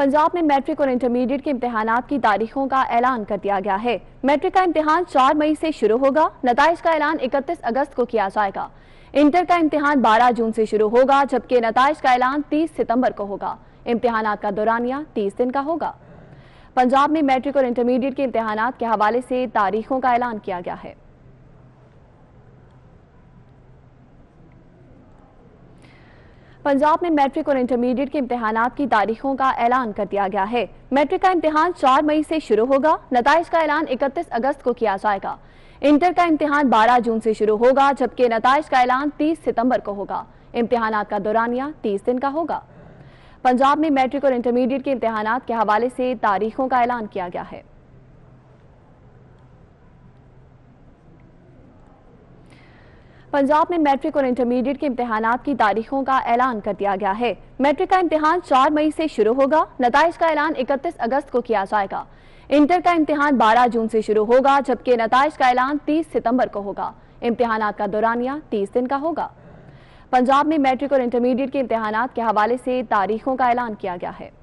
पंजाब में मैट्रिक और इंटरमीडिएट के इम्तहान की तारीखों का ऐलान कर दिया गया है मैट्रिक का इम्तहान 4 मई से शुरू होगा नतज का ऐलान 31 अगस्त को किया जाएगा इंटर का इम्तहान 12 जून से शुरू होगा जबकि नतज का ऐलान 30 सितंबर को होगा इम्तहान का दौरानिया 30 दिन का होगा पंजाब में मैट्रिक और इंटरमीडिएट के इम्तहान के हवाले से तारीखों का ऐलान किया गया है पंजाब में मैट्रिक और इंटरमीडिएट के इम्तहान की तारीखों का ऐलान कर दिया गया है मैट्रिक का इम्तहान चार मई से शुरू होगा नतज का ऐलान इकतीस अगस्त को किया जाएगा इंटर का इम्तहान बारह जून से शुरू होगा जबकि नतज का ऐलान तीस सितम्बर को होगा इम्तहान का दौरानिया तीस दिन का होगा पंजाब में मैट्रिक और इंटरमीडिएट के इम्तहान के हवाले से तारीखों का ऐलान किया गया है पंजाब में मैट्रिक और इंटरमीडिएट के इम्तहान की तारीखों का ऐलान कर दिया गया है मैट्रिक का इम्तहान 4 मई से शुरू होगा नतज का ऐलान 31 अगस्त को किया जाएगा इंटर का इम्तहान 12 जून से शुरू होगा जबकि नतज का ऐलान 30 सितंबर को होगा इम्तहान का दौरानिया तीस दिन का होगा पंजाब में मैट्रिक और इंटरमीडिएट के इम्तहान के हवाले से तारीखों का ऐलान किया गया है